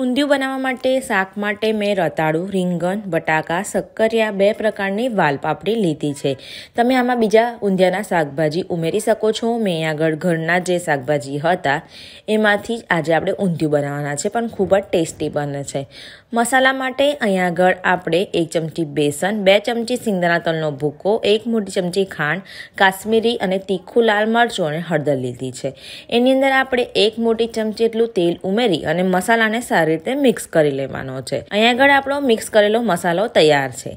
ઊંધિયું બનાવવા માટે શાક માટે મેં રતાળું રીંગણ બટાકા શક્કરિયા બે પ્રકારની વાલપાપડી લીધી છે તમે આમાં બીજા ઊંધિયાના શાકભાજી ઉમેરી શકો છો મેં આગળ ઘરના જે શાકભાજી હતા એમાંથી જ આજે આપણે ઊંધિયું બનાવવાના છે પણ ખૂબ જ ટેસ્ટી બને છે મસાલા માટે અહીંયા આગળ આપણે એક ચમચી બેસન બે ચમચી સિંગદાણા તલનો ભૂકો એક મોટી ચમચી ખાંડ કાશ્મીરી અને તીખું લાલ મરચું અને હળદર લીધી છે એની અંદર આપણે એક મોટી ચમચી એટલું તેલ ઉમેરી અને મસાલાને સારા સારી રીતે મિક્સ કરી લેવાનો છે અહીંયા આગળ આપણો મિક્સ કરેલો મસાલો તૈયાર છે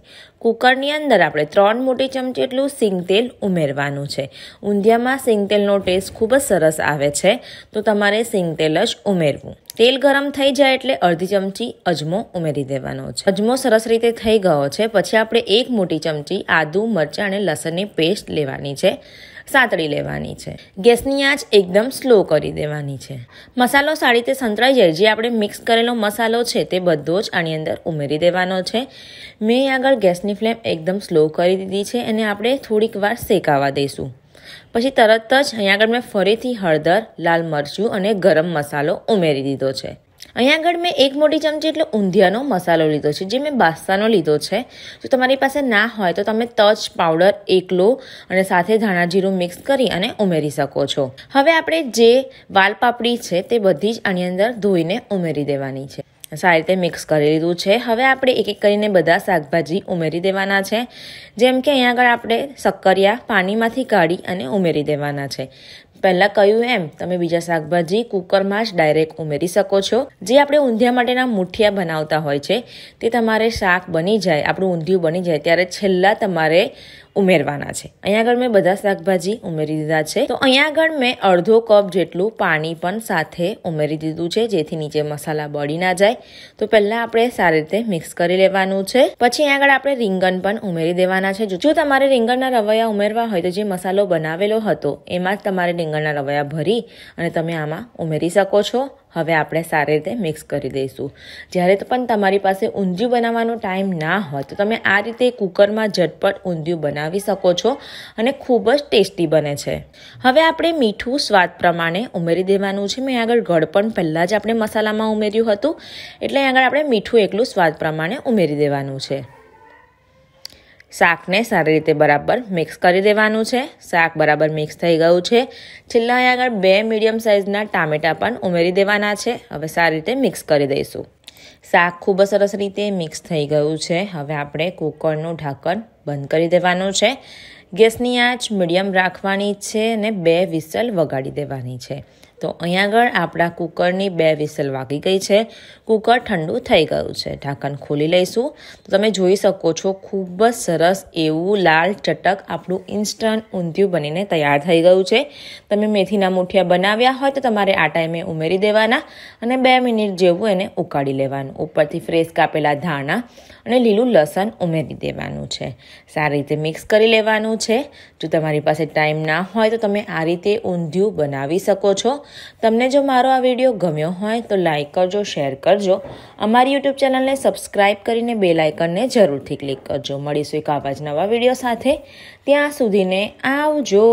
કુકરની અંદર આપણે ત્રણ મોટી ચમચી એટલું તેલ ઉમેરવાનું છે ઊંધિયામાં તેલનો ટેસ્ટ ખૂબ જ સરસ આવે છે તો તમારે તેલ જ ઉમેરવું તેલ ગરમ થઈ જાય એટલે અડધી ચમચી અજમો ઉમેરી દેવાનો છે અજમો સરસ રીતે થઈ ગયો છે પછી આપણે એક મોટી ચમચી આદુ મરચાં અને લસણની પેસ્ટ લેવાની છે સાંતળી લેવાની છે ગેસની આંચ એકદમ સ્લો કરી દેવાની છે મસાલો સારી રીતે સંતરાઈ જાય જે આપણે મિક્સ કરેલો મસાલો છે તે બધો જ આની અંદર ઉમેરી દેવાનો છે મેં આગળ ગેસની ફ્લેમ એકદમ સ્લો કરી દીધી છે અને આપણે થોડીક વાર શેકાવા દઈશું પછી તરત જ અહીંયા આગળ મેં ફરીથી હળદર લાલ મરચું અને ગરમ મસાલો ઉમેરી દીધો છે અહીંયા આગળ મેં એક મોટી ચમચી એટલે ઊંધિયાનો મસાલો લીધો છે જે મેં બાસ્તાનો લીધો છે જો તમારી પાસે ના હોય તો તમે તજ પાવડર એકલો અને સાથે ધાણા જીરું મિક્સ કરી અને ઉમેરી શકો છો હવે આપણે જે વાલપાપડી છે તે બધી જ આની અંદર ધોઈને ઉમેરી દેવાની છે સારી રીતે મિક્સ કરી લીધું છે હવે આપણે એક એક કરીને બધા શાકભાજી ઉમેરી દેવાના છે જેમ કે અહીંયા આગળ આપણે સક્કરિયા પાણીમાંથી કાઢી અને ઉમેરી દેવાના છે પહેલાં કહ્યું એમ તમે બીજા શાકભાજી કુકરમાં જ ડાયરેક્ટ ઉમેરી શકો છો જે આપણે ઊંધિયા માટેના મુઠિયા બનાવતા હોય છે તે તમારે શાક બની જાય આપણું ઊંધિયું બની જાય ત્યારે છેલ્લા તમારે ઉમેરવાના છે અહીંયા આગળ મેં બધા શાકભાજી ઉમેરી દીધા છે તો અહીંયા આગળ મેં અડધો કપ જેટલું પાણી પણ સાથે ઉમેરી દીધું છે જેથી નીચે મસાલા બળી ના જાય તો પહેલાં આપણે સારી રીતે મિક્સ કરી લેવાનું છે પછી અહીંયા આગળ આપણે રીંગણ પણ ઉમેરી દેવાના છે જો તમારે રીંગણના રવૈયા ઉમેરવા હોય તો જે મસાલો બનાવેલો હતો એમાં જ તમારે રીંગણના રવૈયા ભરી અને તમે આમાં ઉમેરી શકો છો હવે આપણે સારી રીતે મિક્સ કરી દઈશું જ્યારે પણ તમારી પાસે ઊંધિયું બનાવવાનો ટાઈમ ના હોય તો તમે આ રીતે કુકરમાં ઝટપટ ઊંધિયું બનાવી બનાવી શકો છો અને ખૂબ જ ટેસ્ટી બને છે હવે આપણે મીઠું સ્વાદ પ્રમાણે ઉમેરી દેવાનું છે મેં આગળ ગળપણ પહેલાં જ આપણે મસાલામાં ઉમેર્યું હતું એટલે આગળ આપણે મીઠું એકલું સ્વાદ પ્રમાણે ઉમેરી દેવાનું છે શાકને સારી રીતે બરાબર મિક્સ કરી દેવાનું છે શાક બરાબર મિક્સ થઈ ગયું છે છેલ્લા આગળ બે મીડિયમ સાઇઝના ટામેટા પણ ઉમેરી દેવાના છે હવે સારી રીતે મિક્સ કરી દઈશું શાક ખૂબ સરસ રીતે મિક્સ થઈ ગયું છે હવે આપણે કુકરનું ઢાંકણ બંધ કરી દેવાનું છે ગેસની આંચ મીડિયમ રાખવાની છે અને બે વિસલ વગાડી દેવાની છે તો અહીંયા આગળ આપણા કુકરની બે વિસલ વાગી ગઈ છે કુકર ઠંડુ થઈ ગયું છે ઢાંકણ ખોલી લઈશું તો તમે જોઈ શકો છો ખૂબ જ સરસ એવું લાલ ચટક આપણું ઇન્સ્ટન્ટ ઊંધિયું બનીને તૈયાર થઈ ગયું છે તમે મેથીના મુઠિયા બનાવ્યા હોય તો તમારે આ ટાઈમે ઉમેરી દેવાના અને બે મિનિટ જેવું એને ઉકાળી લેવાનું ઉપરથી ફ્રેશ કાપેલા ધાણા અને લીલું લસણ ઉમેરી દેવાનું છે સારી રીતે મિક્સ કરી લેવાનું છે જો તમારી પાસે ટાઈમ ના હોય તો તમે આ રીતે ઊંધિયું બનાવી શકો છો તમને જો મારો આ વિડીયો ગમ્યો હોય તો લાઇક કરજો શેર કરજો અમારી યુટ્યુબ ચેનલને સબસ્ક્રાઇબ કરીને બે લાઇકનને જરૂરથી ક્લિક કરજો મળીશું એક આવા જ નવા વિડીયો સાથે ત્યાં સુધીને આવજો